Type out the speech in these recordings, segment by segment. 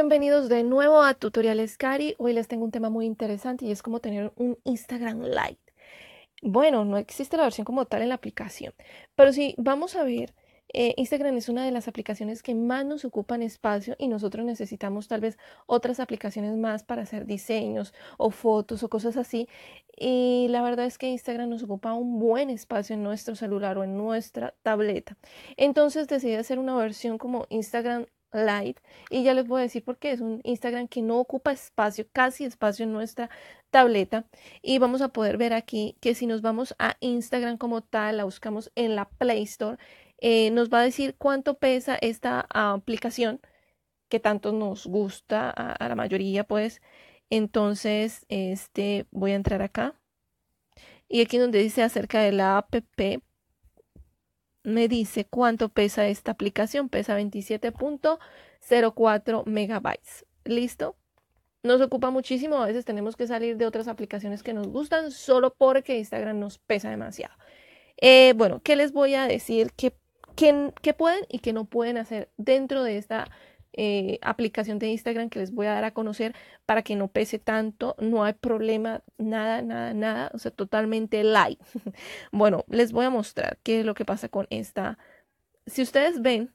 bienvenidos de nuevo a Tutoriales Cari. Hoy les tengo un tema muy interesante y es cómo tener un Instagram Lite. Bueno, no existe la versión como tal en la aplicación, pero si vamos a ver, eh, Instagram es una de las aplicaciones que más nos ocupan espacio y nosotros necesitamos tal vez otras aplicaciones más para hacer diseños o fotos o cosas así. Y la verdad es que Instagram nos ocupa un buen espacio en nuestro celular o en nuestra tableta. Entonces decidí hacer una versión como Instagram Light Y ya les voy a decir por qué. Es un Instagram que no ocupa espacio, casi espacio en nuestra tableta. Y vamos a poder ver aquí que si nos vamos a Instagram como tal, la buscamos en la Play Store, eh, nos va a decir cuánto pesa esta aplicación que tanto nos gusta a, la mayoría, pues. Entonces, este, voy a entrar acá. Y aquí donde dice acerca de la app, me dice cuánto pesa esta aplicación. Pesa 27.04 megabytes. ¿Listo? Nos ocupa muchísimo. A veces tenemos que salir de otras aplicaciones que nos gustan solo porque Instagram nos pesa demasiado. Eh, bueno, ¿qué les voy a decir? ¿Qué, qué pueden y qué no pueden hacer dentro de esta eh, aplicación de Instagram que les voy a dar a conocer para que no pese tanto, no hay problema, nada, nada, nada, o sea, totalmente light. bueno, les voy a mostrar qué es lo que pasa con esta. Si ustedes ven,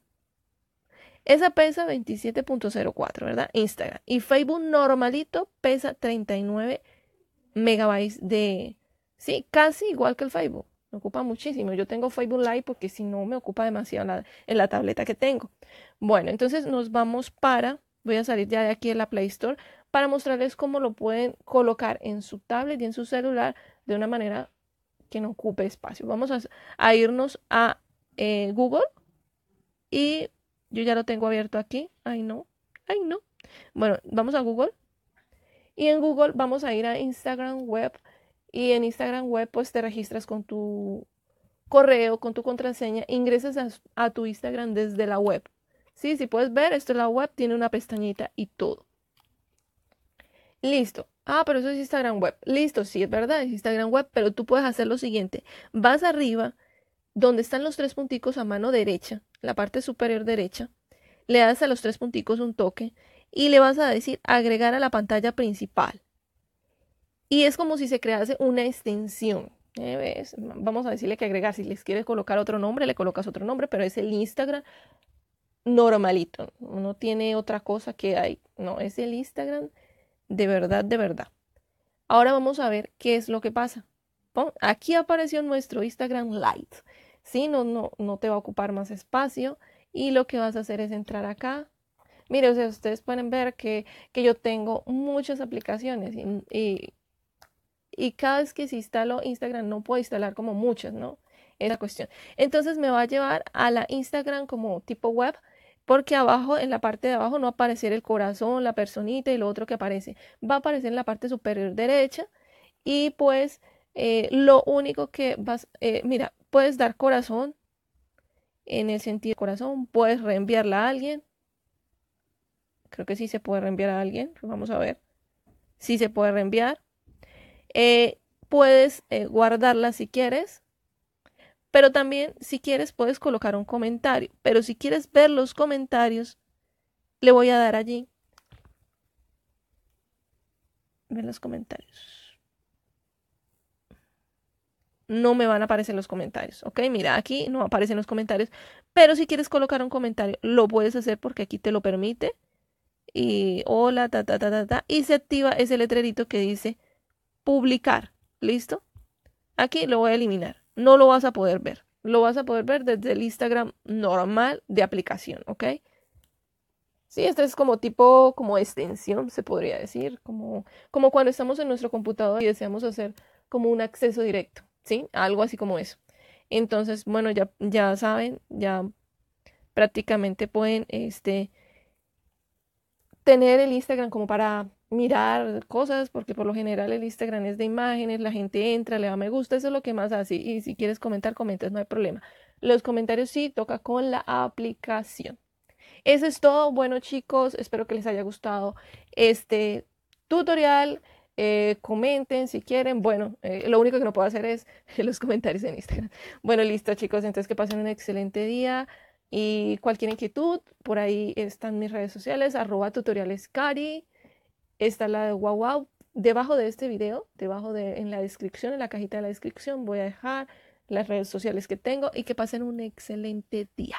esa pesa 27.04, ¿verdad? Instagram. Y Facebook normalito pesa 39 megabytes de... Sí, casi igual que el Facebook ocupa muchísimo. Yo tengo Facebook Live porque si no me ocupa demasiado la, en la tableta que tengo. Bueno, entonces nos vamos para, voy a salir ya de aquí de la Play Store para mostrarles cómo lo pueden colocar en su tablet y en su celular de una manera que no ocupe espacio. Vamos a, irnos a eh, Google y yo ya lo tengo abierto aquí. Ay no, ay no. Bueno, vamos a Google y en Google vamos a ir a Instagram Web y en Instagram web, pues te registras con tu correo, con tu contraseña, ingresas a, tu Instagram desde la web. Sí, si puedes ver, esto es la web, tiene una pestañita y todo. Listo. Ah, pero eso es Instagram web. Listo, sí, es verdad, es Instagram web, pero tú puedes hacer lo siguiente. Vas arriba, donde están los tres punticos a mano derecha, la parte superior derecha, le das a los tres punticos un toque y le vas a decir agregar a la pantalla principal. Y es como si se crease una extensión. ¿eh? ¿Ves? Vamos a decirle que agregar, si les quieres colocar otro nombre, le colocas otro nombre, pero es el Instagram normalito, no tiene otra cosa que hay, no, es el Instagram de verdad, de verdad. Ahora vamos a ver qué es lo que pasa. Aquí apareció nuestro Instagram Lite, si No, no, no te va a ocupar más espacio y lo que vas a hacer es entrar acá. Mire, ustedes pueden ver que, yo tengo muchas aplicaciones y cada vez que se instalo Instagram no puedo instalar como muchas, ¿no? Esa cuestión. Entonces me va a llevar a la Instagram como tipo web porque abajo, en la parte de abajo, no va a aparecer el corazón, la personita y lo otro que aparece. Va a aparecer en la parte superior derecha y pues eh, lo único que vas, eh, mira, puedes dar corazón en el sentido de corazón, puedes reenviarla a alguien. Creo que sí se puede reenviar a alguien, vamos a ver. Sí se puede reenviar. Eh, puedes eh, guardarla si quieres, pero también si quieres puedes colocar un comentario. Pero si quieres ver los comentarios, le voy a dar allí. Ver los comentarios. No me van a aparecer los comentarios, ¿ok? Mira, aquí no aparecen los comentarios, pero si quieres colocar un comentario, lo puedes hacer porque aquí te lo permite. Y hola, ta, ta, ta, ta, ta. Y se activa ese letrerito que dice publicar. ¿Listo? Aquí lo voy a eliminar. No lo vas a poder ver. Lo vas a poder ver desde el Instagram normal de aplicación, ¿ok? Sí, esto es como tipo, como extensión, se podría decir, como, como cuando estamos en nuestro computador y deseamos hacer como un acceso directo, ¿sí? Algo así como eso. Entonces, bueno, ya, ya saben, ya prácticamente pueden este, tener el Instagram como para mirar cosas, porque por lo general el Instagram es de imágenes, la gente entra, le da me gusta, eso es lo que más hace. Y si quieres comentar, comentas, no hay problema. Los comentarios sí, toca con la aplicación. Eso es todo. Bueno, chicos, espero que les haya gustado este tutorial. Eh, comenten si quieren. Bueno, eh, lo único que no puedo hacer es los comentarios en Instagram. Bueno, listo, chicos. Entonces, que pasen un excelente día. Y cualquier inquietud, por ahí están mis redes sociales, arroba tutoriales está la de Wow Wow. Debajo de este video, debajo de en la descripción, en la cajita de la descripción, voy a dejar las redes sociales que tengo y que pasen un excelente día.